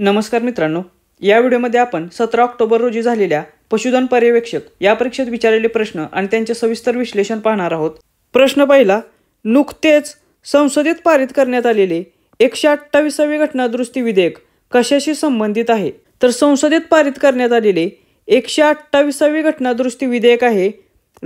नमस्कार मित्रांनो या व्हिडिओमध्ये आपण सतरा ऑक्टोबर रोजी झालेल्या पशुधन पर्यवेक्षक या परीक्षेत विचारलेले प्रश्न आणि त्यांचे सविस्तर विश्लेषण पाहणार आहोत प्रश्न पहिला नुकतेच संसदेत पारित करण्यात आलेले एकशे अठ्ठावीसावे घटनादुरुस्ती विधेयक कशाशी संबंधित आहे तर संसदेत पारित करण्यात आलेले एकशे अठ्ठावीसावे घटनादुरुस्ती विधेयक आहे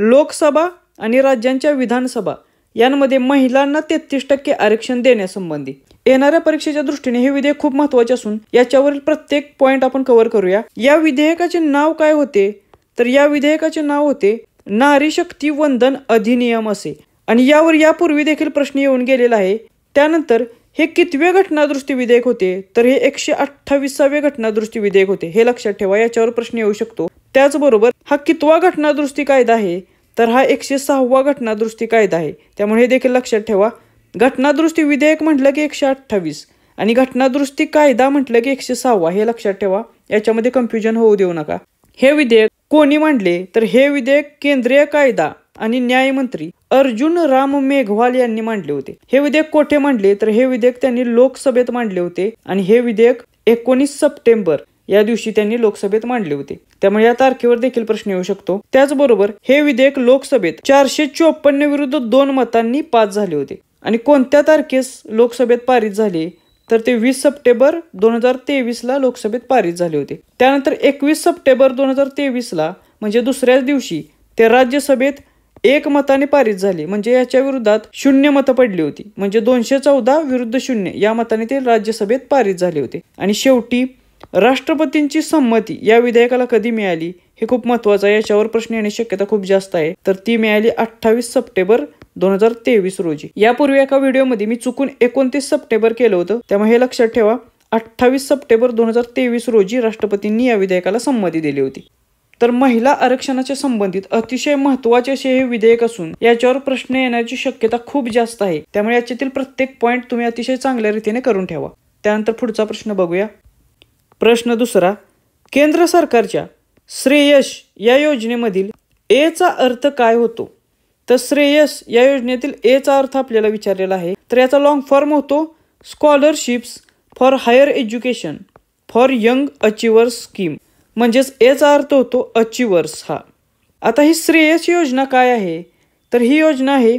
लोकसभा आणि राज्यांच्या विधानसभा यांमध्ये महिलांना तेहतीस टक्के आरक्षण देण्यासंबंधी येणाऱ्या परीक्षेच्या दृष्टीने हे विधेयक खूप महत्वाचे असून याच्यावरील प्रत्येक पॉइंट आपण कव्हर करूया या विधेयकाचे नाव काय होते तर या विधेयकाचे नाव होते नारी शक्ती वंदन अधिनियम असे आणि यावर यापूर्वी देखील प्रश्न येऊन गेलेला आहे त्यानंतर हे कितवे घटनादृष्टी विधेयक होते तर हे एकशे अठ्ठावीसावे घटनादृष्टी विधेयक होते हे लक्षात ठेवा याच्यावर प्रश्न येऊ शकतो त्याचबरोबर हा कितवा घटनादृष्टी कायदा आहे तर हा एकशे सहावा घटनादृष्टी कायदा आहे त्यामुळे हे देखील लक्षात ठेवा घटनादृष्टी विधेयक म्हटलं की एकशे अठ्ठावीस आणि घटनादृष्टी कायदा म्हटलं की एकशे सहावा हे लक्षात ठेवा याच्यामध्ये कन्फ्युजन होऊ देऊ नका हे विधेयक कोणी मांडले तर हे विधेयक केंद्रीय कायदा आणि न्यायमंत्री अर्जुन राम मेघवाल यांनी मांडले होते हे विधेयक कोठे मांडले तर हे विधेयक त्यांनी लोकसभेत मांडले होते आणि हे विधेयक एकोणीस सप्टेंबर या दिवशी त्यांनी लोकसभेत मांडले होते त्यामुळे या तारखेवर देखील प्रश्न येऊ शकतो त्याचबरोबर हे विधेयक लोकसभेत चारशे चोपन्न विरुद्ध दोन मतांनी पास झाले होते आणि कोणत्या तारखेस लोकसभेत पारित झाले तर ते वीस सप्टेंबर दोन हजार तेवीसला लोकसभेत पारित झाले होते त्यानंतर एकवीस सप्टेंबर दोन हजार तेवीसला म्हणजे दुसऱ्याच दिवशी ते राज्यसभेत एक मताने पारित झाले म्हणजे याच्या विरोधात शून्य मतं पडली होती म्हणजे दोनशे चौदा विरुद्ध शून्य या मताने ते राज्यसभेत पारित झाले होते आणि शेवटी राष्ट्रपतींची संमती या विधेयकाला कधी मिळाली हे खूप महत्वाचं आहे याच्यावर प्रश्न येण्याची शक्यता खूप जास्त आहे तर ती मिळाली अठ्ठावीस सप्टेंबर दोन हजार तेवीस रोजी यापूर्वी एका व्हिडिओमध्ये मी चुकून एकोणतीस सप्टेंबर केलं होतं त्यामुळे हे लक्षात ठेवा अठ्ठावीस सप्टेंबर दोन हजार तेवीस रोजी राष्ट्रपतींनी या विधेयकाला संमती दिली होती तर महिला आरक्षणाच्या संबंधित अतिशय महत्वाचे असे हे विधेयक असून याच्यावर प्रश्न येण्याची शक्यता खूप जास्त आहे त्यामुळे याच्यातील प्रत्येक पॉईंट तुम्ही अतिशय चांगल्या रीतीने करून ठेवा त्यानंतर पुढचा प्रश्न बघूया प्रश्न दुसरा केंद्र सरकारच्या श्रेयश या योजनेमधील एचा अर्थ काय होतो तर श्रेयस या योजनेतील एचा अर्थ आपल्याला विचारलेला आहे तर याचा लॉंग फॉर्म होतो scholarships for higher education for young achievers scheme म्हणजेच एचा अर्थ होतो अचिव्हर्स हा आता ही श्रेयस योजना काय आहे तर ही योजना आहे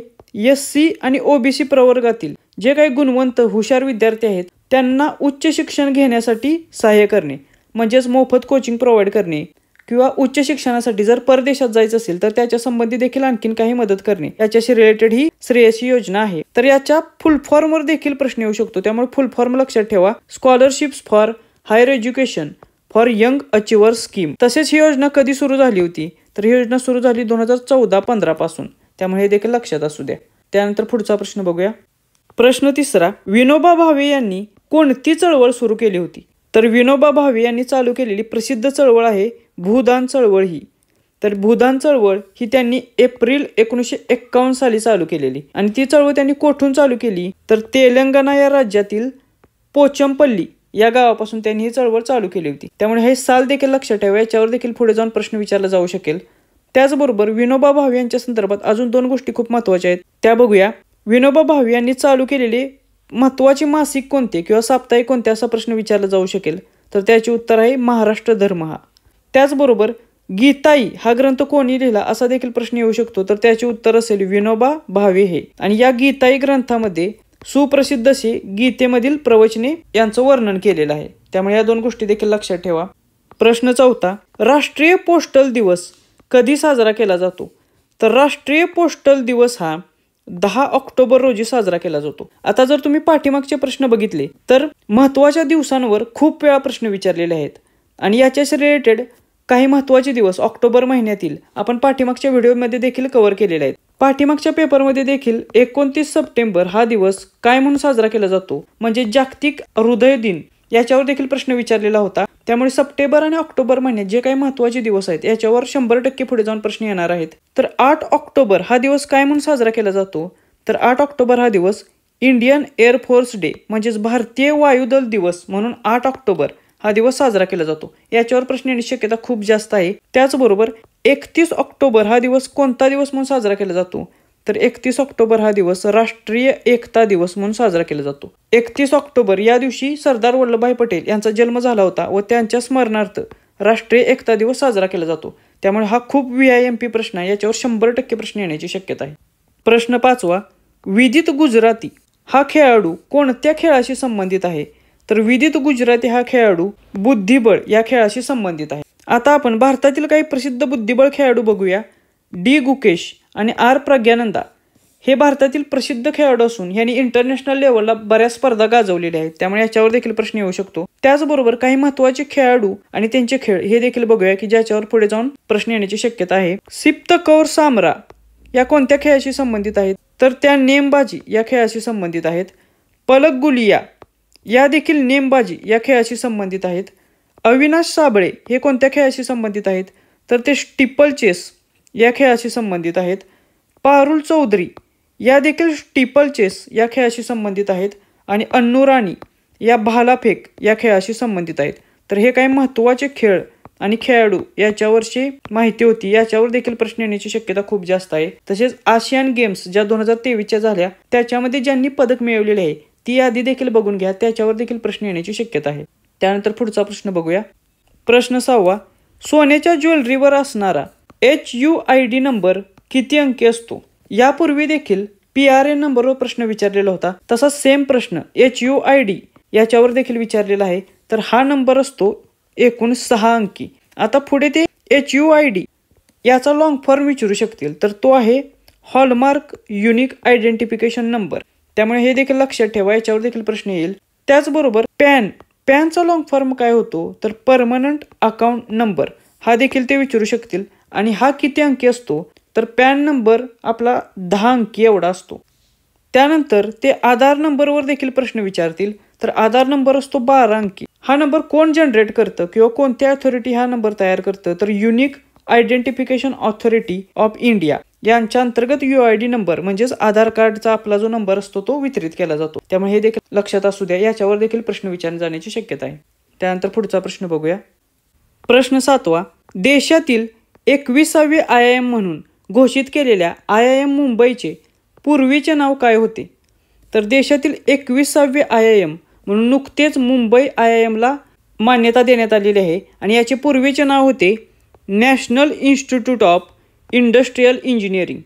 एस सी आणि ओबीसी प्रवर्गातील जे काही गुणवंत हुशार विद्यार्थी आहेत त्यांना उच्च शिक्षण घेण्यासाठी सहाय्य करणे म्हणजेच मोफत कोचिंग प्रोव्हाइड करणे किंवा उच्च शिक्षणासाठी जर परदेशात जायचं असेल तर त्याच्या संबंधी देखील आणखीन काही मदत करणे याच्याशी रिलेटेड ही श्रेयशी योजना आहे तर याच्या फुल फॉर्मवर देखील प्रश्न येऊ शकतो त्यामुळे फुल फॉर्म लक्षात ठेवा scholarships for higher education for young achiever scheme तसेच ही योजना कधी सुरू झाली होती तर ही योजना सुरू झाली दोन हजार चौदा पंधरा पासून त्यामुळे हे देखील लक्षात असू द्या त्यानंतर पुढचा प्रश्न बघूया प्रश्न तिसरा विनोबा भावे यांनी कोणती चळवळ सुरू केली होती तर विनोबा भावे यांनी चालू केलेली प्रसिद्ध चळवळ आहे भूदान चळवळ ही तर भूदान चळवळ ही त्यांनी एप्रिल एकोणीसशे एक्कावन्न साली चालू केलेली आणि ती चळवळ त्यांनी कोठून चालू केली तर तेलंगणा या राज्यातील पोचमपल्ली या गावापासून त्यांनी ही चळवळ चालू केली होती त्यामुळे हे साल देखील लक्षात ठेवा याच्यावर देखील पुढे जाऊन प्रश्न विचारला जाऊ शकेल त्याचबरोबर विनोबा भावे यांच्या संदर्भात अजून दोन गोष्टी खूप महत्त्वाच्या आहेत त्या बघूया विनोबा भावे यांनी चालू केलेली महत्त्वाची मासिक कोणते किंवा साप्ताहिक कोणते असा प्रश्न विचारला जाऊ शकेल तर त्याचे उत्तर आहे महाराष्ट्र धर्म हा त्याचबरोबर गीताई हा ग्रंथ कोणी लिहिला असा देखील प्रश्न येऊ शकतो तर त्याचे उत्तर असेल विनोबा भावे हे आणि या गीताई ग्रंथामध्ये सुप्रसिद्ध असे गीतेमधील प्रवचने यांचं वर्णन केलेलं आहे त्यामुळे या दोन गोष्टी देखील लक्षात ठेवा प्रश्न चौथा राष्ट्रीय पोस्टल दिवस कधी साजरा केला जातो तर राष्ट्रीय पोस्टल दिवस हा दहा ऑक्टोबर रोजी साजरा केला जातो आता जर तुम्ही पाठीमागचे प्रश्न बघितले तर महत्वाच्या दिवसांवर खूप वेळा प्रश्न विचारलेले आहेत आणि याच्याशी रिलेटेड काही महत्त्वाचे दिवस ऑक्टोबर महिन्यातील आपण पाठीमागच्या व्हिडिओमध्ये देखील कव्हर केलेले आहेत पाठीमागच्या पेपरमध्ये देखील एकोणतीस सप्टेंबर हा दिवस काय म्हणून साजरा केला जातो म्हणजे जागतिक हृदय दिन याच्यावर देखील प्रश्न विचारलेला होता त्यामुळे सप्टेंबर आणि ऑक्टोबर महिन्यात जे काही महत्त्वाचे दिवस आहेत याच्यावर शंभर टक्के पुढे जाऊन प्रश्न येणार आहेत तर आठ ऑक्टोबर हा दिवस काय म्हणून साजरा केला जातो तर आठ ऑक्टोबर हा दिवस इंडियन एअरफोर्स डे म्हणजेच भारतीय वायुदल दिवस म्हणून आठ ऑक्टोबर हा दिवस साजरा केला जातो याच्यावर प्रश्न येण्याची शक्यता खूप जास्त आहे त्याचबरोबर एकतीस ऑक्टोबर हा दिवस कोणता दिवस म्हणून साजरा केला जातो तर एकतीस ऑक्टोबर हा दिवस राष्ट्रीय एकता दिवस म्हणून साजरा केला जातो एकतीस ऑक्टोबर या दिवशी सरदार वल्लभभाई पटेल यांचा जन्म झाला होता व त्यांच्या स्मरणार्थ राष्ट्रीय एकता दिवस साजरा केला जातो त्यामुळे हा खूप व्ही आय एम पी प्रश्न आहे याच्यावर शंभर टक्के प्रश्न येण्याची शक्यता आहे प्रश्न पाचवा विदित गुजराती हा खेळाडू कोणत्या खेळाशी संबंधित आहे तर विदित गुजराती हा खेळाडू बुद्धिबळ या खेळाशी संबंधित आहे आता आपण भारतातील काही प्रसिद्ध बुद्धिबळ खेळाडू बघूया डी गुकेश आणि आर प्रज्ञानंदा हे भारतातील प्रसिद्ध खेळाडू असून यांनी इंटरनॅशनल लेवलला बऱ्याच स्पर्धा गाजवलेल्या आहेत त्यामुळे याच्यावर देखील प्रश्न येऊ शकतो त्याचबरोबर काही महत्वाचे खेळाडू आणि त्यांचे खेळ हे देखील बघूया की ज्याच्यावर पुढे जाऊन प्रश्न येण्याची शक्यता आहे सिप्त कौर सामरा या कोणत्या खेळाशी संबंधित आहेत तर त्या नेमबाजी या खेळाशी संबंधित आहेत पलक गुलिया या देखील नेमबाजी या खेळाशी संबंधित आहेत अविनाश साबळे हे कोणत्या खेळाशी संबंधित आहेत तर ते स्टिपल चेस या खेळाशी संबंधित आहेत पारुल चौधरी या देखील स्टिपल चेस या खेळाशी संबंधित आहेत आणि अन्नू राणी या भालाफेक या खेळाशी संबंधित आहेत तर हे काही महत्त्वाचे खेळ आणि खेळाडू याच्यावरची माहिती होती याच्यावर देखील प्रश्न येण्याची शक्यता खूप जास्त आहे तसेच आशियान गेम्स ज्या दोन हजार तेवीसच्या झाल्या त्याच्यामध्ये ज्यांनी पदक मिळवलेले आहे ती यादी देखील बघून घ्या त्याच्यावर देखील प्रश्न येण्याची शक्यता आहे त्यानंतर पुढचा प्रश्न बघूया प्रश्न सहावा सोन्याच्या ज्वेलरीवर असणारा H U I D number किती अंकी असतो यापूर्वी देखील पी आर ए नंबरवर प्रश्न विचारलेला होता तसा सेम प्रश्न एच यू आय डी याच्यावर देखील विचारलेला आहे तर हा नंबर असतो एकूण सहा अंकी आता पुढे ते एच यू आय डी याचा लॉंग फॉर्म विचारू शकतील तर तो आहे हॉलमार्क युनिक आयडेंटिफिकेशन नंबर त्यामुळे हे देखील लक्षात ठेवा याच्यावर देखील प्रश्न येईल त्याचबरोबर पॅन पॅनचा लॉंग फॉर्म काय होतो तर परमनंट अकाउंट नंबर हा देखील ते विचारू शकतील आणि हा किती अंकी असतो तर पॅन नंबर आपला दहा अंकी एवढा असतो त्यानंतर ते आधार नंबरवर देखील प्रश्न विचारतील तर आधार नंबर असतो बारा अंकी हा नंबर कोण जनरेट करतं किंवा कोणत्या ऑथॉरिटी हा नंबर तयार करतं तर unique identification authority of India यांच्या अंतर्गत यू आय डी नंबर म्हणजेच आधार कार्डचा आपला जो नंबर असतो तो वितरित केला जातो त्यामुळे हे देखील लक्षात असू द्या याच्यावर देखील प्रश्न विचारले जाण्याची शक्यता आहे त्यानंतर पुढचा प्रश्न बघूया प्रश्न सातवा देशातील एकविसावे आय आय एम म्हणून घोषित केलेल्या आय आय एम मुंबईचे पूर्वीचे नाव काय होते तर देशातील एकविसावे आय आय एम म्हणून नुकतेच मुंबई आय आय एमला मान्यता देण्यात आलेली आहे आणि याचे पूर्वीचे नाव होते national institute of industrial engineering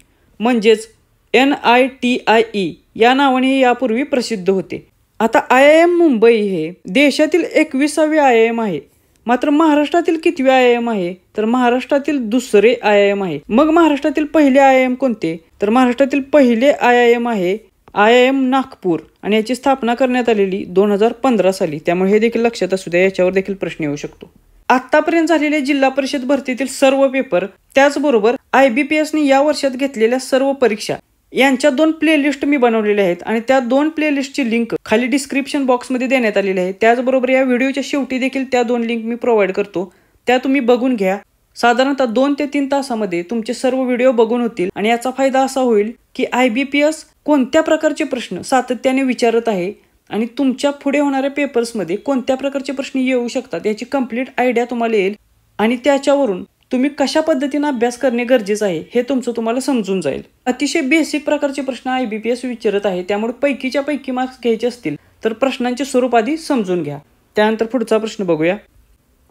म्हणजेच N I T I E या नावाने यापूर्वी प्रसिद्ध होते आता आय आय एम मुंबई हे देशातील एकविसावे आय आय एम आहे मात्र महाराष्ट्रातील कितवे आय आय एम आहे तर महाराष्ट्रातील दुसरे आय आय एम आहे मग महाराष्ट्रातील पहिले आय आय एम कोणते तर महाराष्ट्रातील पहिले आय आय एम आहे आय आय एम नागपूर आणि याची स्थापना करण्यात आलेली दोन हजार पंधरा साली त्यामुळे हे देखील लक्षात असू द्या याच्यावर देखील प्रश्न येऊ शकतो आतापर्यंत झालेले जिल्हा परिषद भरतीतील सर्व पेपर त्याचबरोबर आय बी पी या वर्षात घेतलेल्या सर्व परीक्षा यांच्या दोन प्लेलिस्ट मी बनवलेल्या आहेत आणि त्या दोन प्लेलिस्टची लिंक खाली डिस्क्रिप्शन बॉक्समध्ये देण्यात आलेली आहे त्याचबरोबर या व्हिडिओच्या शेवटी देखील त्या दोन लिंक मी प्रोव्हाइड करतो त्या तुम्ही बघून घ्या साधारणतः दोन ते तीन तासामध्ये तुमचे सर्व व्हिडिओ बघून होतील आणि याचा फायदा असा होईल की आय बी पी एस कोणत्या प्रकारचे प्रश्न सातत्याने विचारत आहे आणि तुमच्या पुढे होणाऱ्या पेपर्समध्ये कोणत्या प्रकारचे प्रश्न येऊ शकतात याची कंप्लीट आयडिया तुम्हाला येईल आणि त्याच्यावरून तुम्ही कशा पद्धतीने अभ्यास करणे गरजेचं आहे हे तुमचं तुम्हाला समजून जाईल अतिशय बेसिक प्रकारचे प्रश्न आय बी पी एस विचारत आहे त्यामुळे पैकीच्या पैकी मार्क्स घ्यायचे असतील तर प्रश्नांचे स्वरूप आधी समजून घ्या त्यानंतर पुढचा प्रश्न बघूया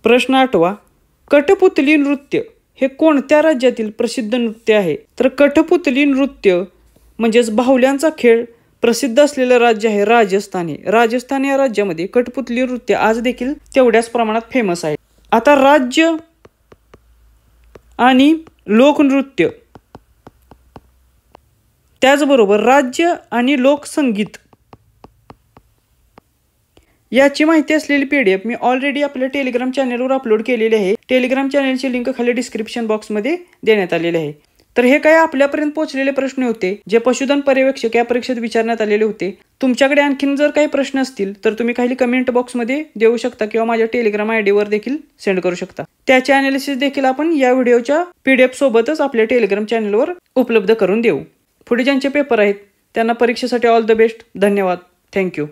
प्रश्न आठवा कठपुतली नृत्य हे कोणत्या राज्यातील प्रसिद्ध नृत्य आहे तर कठपुतली नृत्य म्हणजेच बाहुल्यांचा खेळ प्रसिद्ध असलेलं राज्य आहे राजस्थान हे राजस्थान या राज्यामध्ये कठपुतली नृत्य आज देखील तेवढ्याच प्रमाणात फेमस आहे आता राज्य आणि लोकनृत्य त्याचबरोबर राज्य आणि लोकसंगीत याची माहिती असलेली पीडीएफ मी ऑलरेडी आपल्या टेलिग्राम चॅनेलवर अपलोड केलेली आहे टेलिग्राम चॅनेलची लिंक खाली डिस्क्रिप्शन बॉक्समध्ये देण्यात आलेली आहे तर हे काही आपल्यापर्यंत पोहोचलेले प्रश्न होते जे पशुधन पर्यवेक्षक या परीक्षेत विचारण्यात आलेले होते तुमच्याकडे आणखीन जर काही प्रश्न असतील तर तुम्ही खाली कमेंट बॉक्समध्ये देऊ शकता किंवा माझ्या टेलिग्राम आय डीवर देखील सेंड करू शकता त्याचे अनालिसिस देखील आपण या व्हिडिओच्या पीडीएफ सोबतच आपल्या टेलिग्राम चॅनलवर उपलब्ध करून देऊ पुढे ज्यांचे पेपर आहेत त्यांना परीक्षेसाठी ऑल द बेस्ट धन्यवाद थँक्यू